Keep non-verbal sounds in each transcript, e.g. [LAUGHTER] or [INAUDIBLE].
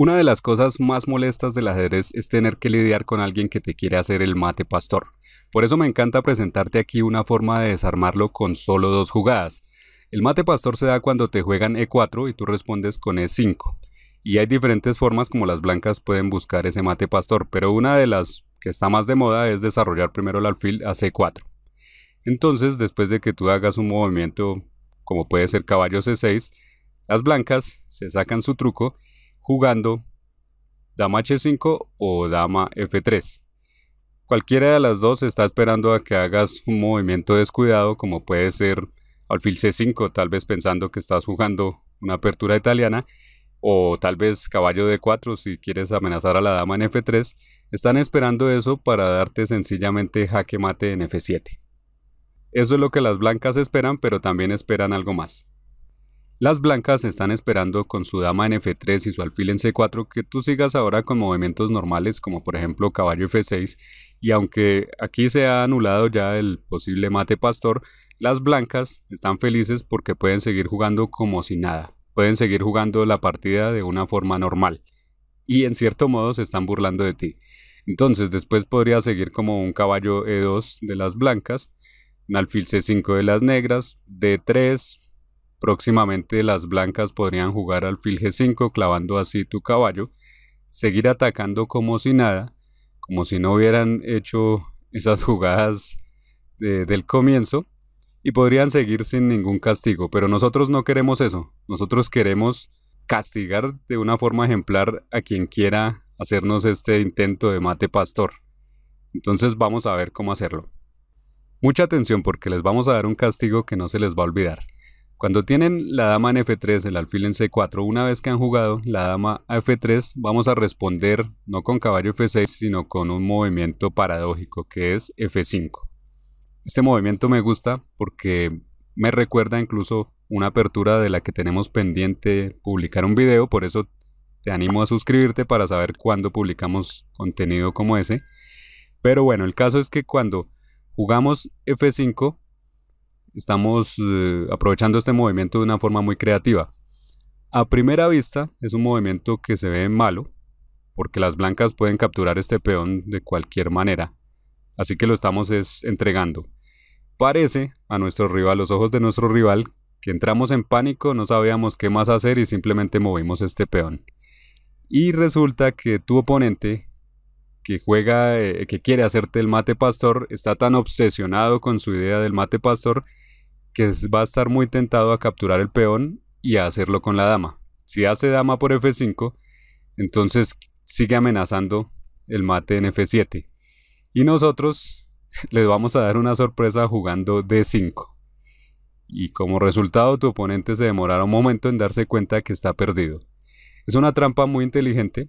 Una de las cosas más molestas del ajedrez es tener que lidiar con alguien que te quiere hacer el mate pastor. Por eso me encanta presentarte aquí una forma de desarmarlo con solo dos jugadas. El mate pastor se da cuando te juegan E4 y tú respondes con E5. Y hay diferentes formas como las blancas pueden buscar ese mate pastor, pero una de las que está más de moda es desarrollar primero el alfil a C4. Entonces, después de que tú hagas un movimiento como puede ser caballo C6, las blancas se sacan su truco jugando dama h5 o dama f3. Cualquiera de las dos está esperando a que hagas un movimiento descuidado como puede ser alfil c5, tal vez pensando que estás jugando una apertura italiana o tal vez caballo d 4 si quieres amenazar a la dama en f3, están esperando eso para darte sencillamente jaque mate en f7. Eso es lo que las blancas esperan, pero también esperan algo más. Las blancas están esperando con su dama en f3 y su alfil en c4 que tú sigas ahora con movimientos normales como por ejemplo caballo f6 y aunque aquí se ha anulado ya el posible mate pastor, las blancas están felices porque pueden seguir jugando como si nada, pueden seguir jugando la partida de una forma normal y en cierto modo se están burlando de ti. Entonces después podría seguir como un caballo E2 de las blancas, un alfil C5 de las negras, D3, Próximamente las blancas podrían jugar alfil g5 clavando así tu caballo, seguir atacando como si nada, como si no hubieran hecho esas jugadas del comienzo y podrían seguir sin ningún castigo, pero nosotros no queremos eso, nosotros queremos castigar de una forma ejemplar a quien quiera hacernos este intento de mate pastor. Entonces vamos a ver cómo hacerlo. Mucha atención porque les vamos a dar un castigo que no se les va a olvidar. Cuando tienen la dama en F3, el alfil en C4, una vez que han jugado la dama a F3, vamos a responder no con caballo F6, sino con un movimiento paradójico que es F5. Este movimiento me gusta porque me recuerda incluso una apertura de la que tenemos pendiente publicar un video, por eso te animo a suscribirte para saber cuándo publicamos contenido como ese. Pero bueno, el caso es que cuando jugamos F5, estamos eh, aprovechando este movimiento de una forma muy creativa. A primera vista es un movimiento que se ve malo, porque las blancas pueden capturar este peón de cualquier manera, así que lo estamos entregando. Parece a nuestro rival, los ojos de nuestro rival, que entramos en pánico, no sabíamos qué más hacer y simplemente movimos este peón. Y resulta que tu oponente, que juega, eh, que quiere hacerte el mate pastor, está tan obsesionado con su idea del mate pastor que va a estar muy tentado a capturar el peón y a hacerlo con la dama. Si hace dama por F5, entonces sigue amenazando el mate en F7. Y nosotros [LAUGHS] les vamos a dar una sorpresa jugando D5. Y como resultado tu oponente se demorará un momento en darse cuenta que está perdido. Es una trampa muy inteligente,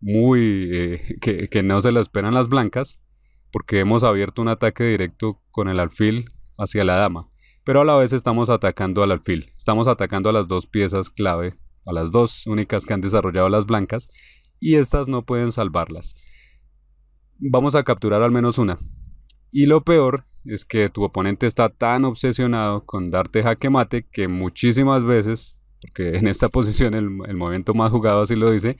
muy eh, [LAUGHS] que, que no se la esperan las blancas, porque hemos abierto un ataque directo con el alfil hacia la dama pero a la vez estamos atacando al alfil, estamos atacando a las dos piezas clave, a las dos únicas que han desarrollado las blancas, y estas no pueden salvarlas. Vamos a capturar al menos una. Y lo peor es que tu oponente está tan obsesionado con darte jaque mate que muchísimas veces, porque en esta [LAUGHS] posición el, el movimiento más jugado así lo dice,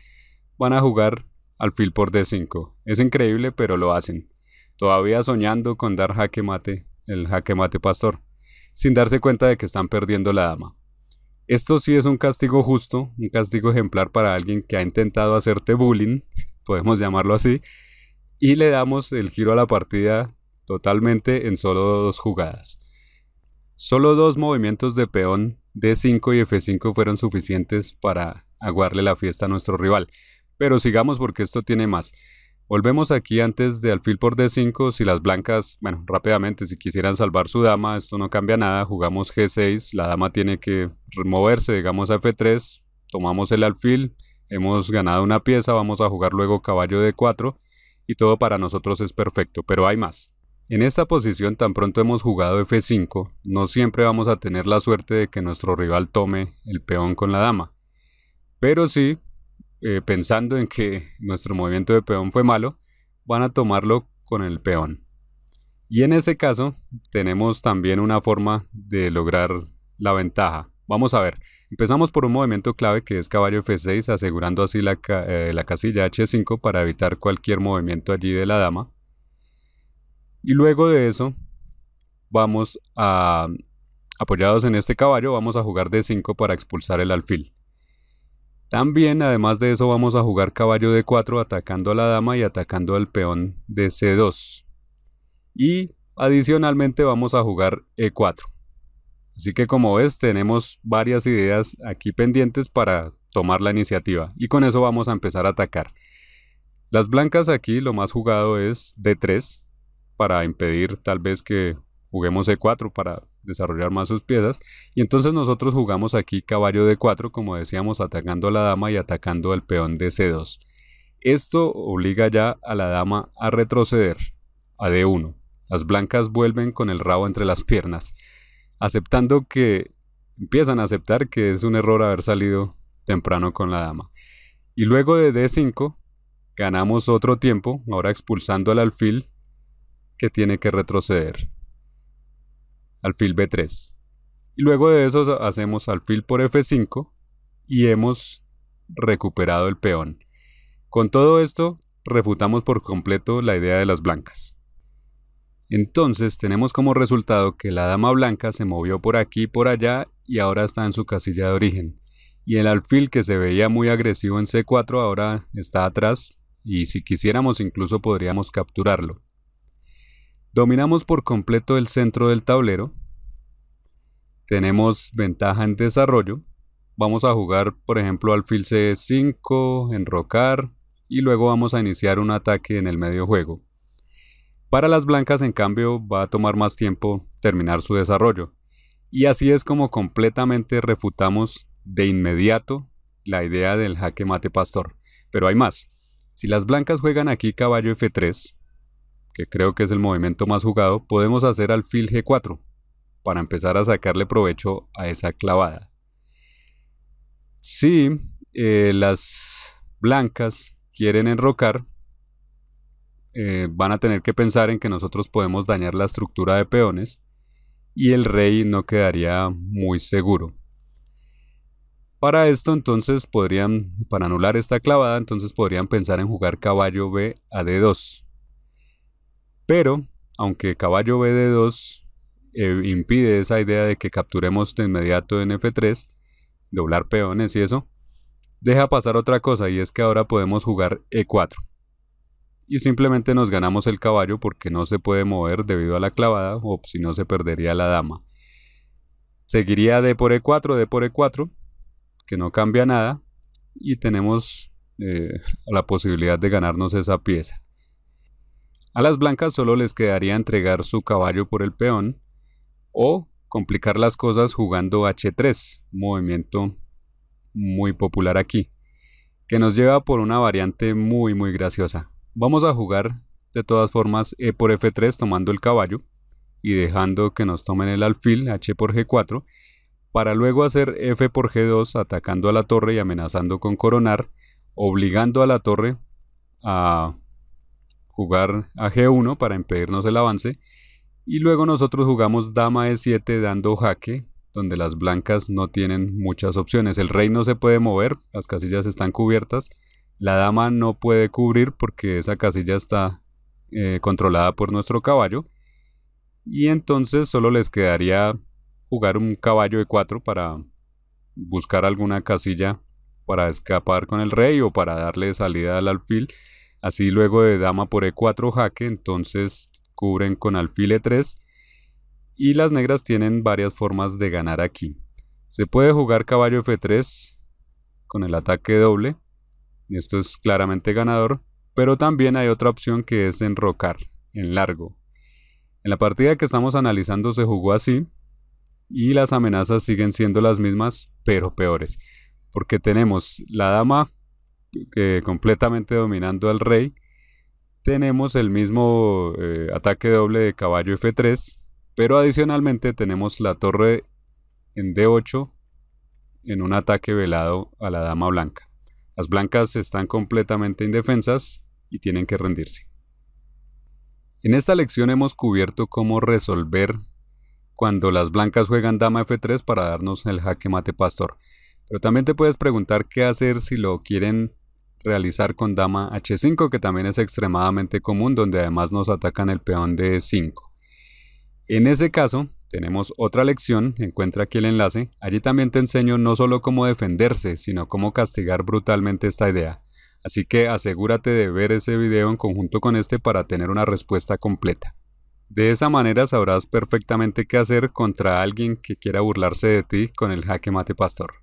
van a jugar alfil por D5. Es increíble, pero lo hacen. Todavía soñando con dar jaque mate, el jaque mate pastor sin darse cuenta de que están perdiendo la dama. Esto sí es un castigo justo, un castigo ejemplar para alguien que ha intentado hacerte bullying, podemos llamarlo así, y le damos el giro a la partida totalmente en solo dos jugadas. Solo dos movimientos de peón D5 y F5 fueron suficientes para aguarle la fiesta a nuestro rival, pero sigamos porque esto tiene más. Volvemos aquí antes de alfil por d5, si las blancas, bueno, rápidamente, si quisieran salvar su dama, esto no cambia nada, jugamos g6, la dama tiene que removerse, digamos a f3, tomamos el alfil, hemos ganado una pieza, vamos a jugar luego caballo d4 y todo para nosotros es perfecto, pero hay más. En esta posición tan pronto hemos jugado f5, no siempre vamos a tener la suerte de que nuestro rival tome el peón con la dama. Pero sí, eh, pensando en que nuestro movimiento de peón fue malo, van a tomarlo con el peón. Y en ese caso tenemos también una forma de lograr la ventaja. Vamos a ver, empezamos por un movimiento clave que es caballo F6, asegurando así la, eh, casilla H5 para evitar cualquier movimiento allí de la dama. Y luego de eso, vamos a, apoyados en este caballo, vamos a jugar D5 para expulsar el alfil. También, además de eso, vamos a jugar caballo d 4 atacando a la dama y atacando al peón de C2. Y adicionalmente vamos a jugar E4. Así que como ves, tenemos varias ideas aquí pendientes para tomar la iniciativa. Y con eso vamos a empezar a atacar. Las blancas aquí lo más jugado es D3 para impedir tal vez que juguemos E4 para desarrollar más sus piezas. Y entonces nosotros jugamos aquí caballo de 4, como decíamos, atacando a la dama y atacando al peón de C2. Esto obliga ya a la dama a retroceder a D1. Las blancas vuelven con el rabo entre las piernas, aceptando que empiezan a aceptar que es un error haber salido temprano con la dama. Y luego de D5 ganamos otro tiempo, ahora expulsando al alfil que tiene que retroceder alfil B3. Y luego de eso hacemos alfil por F5 y hemos recuperado el peón. Con todo esto, refutamos por completo la idea de las blancas. Entonces tenemos como resultado que la dama blanca se movió por aquí y por allá y ahora está en su casilla de origen. Y el alfil que se veía muy agresivo en C4 ahora está atrás y si quisiéramos incluso podríamos capturarlo. Dominamos por completo el centro del tablero. Tenemos ventaja en desarrollo. Vamos a jugar, por ejemplo, alfil c5, enrocar y luego vamos a iniciar un ataque en el medio juego. Para las blancas, en cambio, va a tomar más tiempo terminar su desarrollo. Y así es como completamente refutamos de inmediato la idea del jaque mate pastor. Pero hay más. Si las blancas juegan aquí caballo f3, que creo que es el movimiento más jugado, podemos hacer alfil G4 para empezar a sacarle provecho a esa clavada. Si eh, las blancas quieren enrocar, eh, van a tener que pensar en que nosotros podemos dañar la estructura de peones y el rey no quedaría muy seguro. Para esto entonces podrían, para anular esta clavada, entonces podrían pensar en jugar caballo B a D2. Pero, aunque caballo BD2 eh, impide esa idea de que capturemos de inmediato en F3, doblar peones y eso, deja pasar otra cosa y es que ahora podemos jugar E4. Y simplemente nos ganamos el caballo porque no se puede mover debido a la clavada o si no se perdería la dama. Seguiría D por E4, D por E4, que no cambia nada y tenemos eh, la posibilidad de ganarnos esa pieza. A las blancas solo les quedaría entregar su caballo por el peón o complicar las cosas jugando H3, movimiento muy popular aquí, que nos lleva por una variante muy muy graciosa. Vamos a jugar de todas formas E por F3 tomando el caballo y dejando que nos tomen el alfil H por G4 para luego hacer F por G2 atacando a la torre y amenazando con coronar, obligando a la torre a jugar a G1 para impedirnos el avance, y luego nosotros jugamos dama E7 dando jaque, donde las blancas no tienen muchas opciones. El rey no se puede mover, las casillas están cubiertas, la dama no puede cubrir porque esa casilla está eh, controlada por nuestro caballo, y entonces solo les quedaría jugar un caballo e 4 para buscar alguna casilla para escapar con el rey o para darle salida al alfil Así luego de dama por e4 jaque, entonces cubren con alfil e3 y las negras tienen varias formas de ganar aquí. Se puede jugar caballo f3 con el ataque doble, y esto es claramente ganador, pero también hay otra opción que es enrocar, en largo. En la partida que estamos analizando se jugó así, y las amenazas siguen siendo las mismas, pero peores, porque tenemos la dama completamente dominando al rey. Tenemos el mismo eh, ataque doble de caballo F3, pero adicionalmente tenemos la torre en D8 en un ataque velado a la dama blanca. Las blancas están completamente indefensas y tienen que rendirse. En esta lección hemos cubierto cómo resolver cuando las blancas juegan dama f3 para darnos el jaque mate pastor. Pero también te puedes preguntar qué hacer si lo quieren realizar con dama h5, que también es extremadamente común, donde además nos atacan el peón de 5. En ese caso, tenemos otra lección, encuentra aquí el enlace, allí también te enseño no solo cómo defenderse, sino cómo castigar brutalmente esta idea. Así que asegúrate de ver ese video en conjunto con este para tener una respuesta completa. De esa manera sabrás perfectamente qué hacer contra alguien que quiera burlarse de ti con el jaque mate pastor.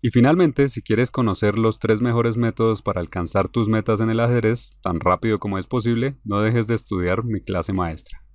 Y finalmente, si quieres conocer los tres mejores métodos para alcanzar tus metas en el ajedrez tan rápido como es posible, no dejes de estudiar mi clase maestra.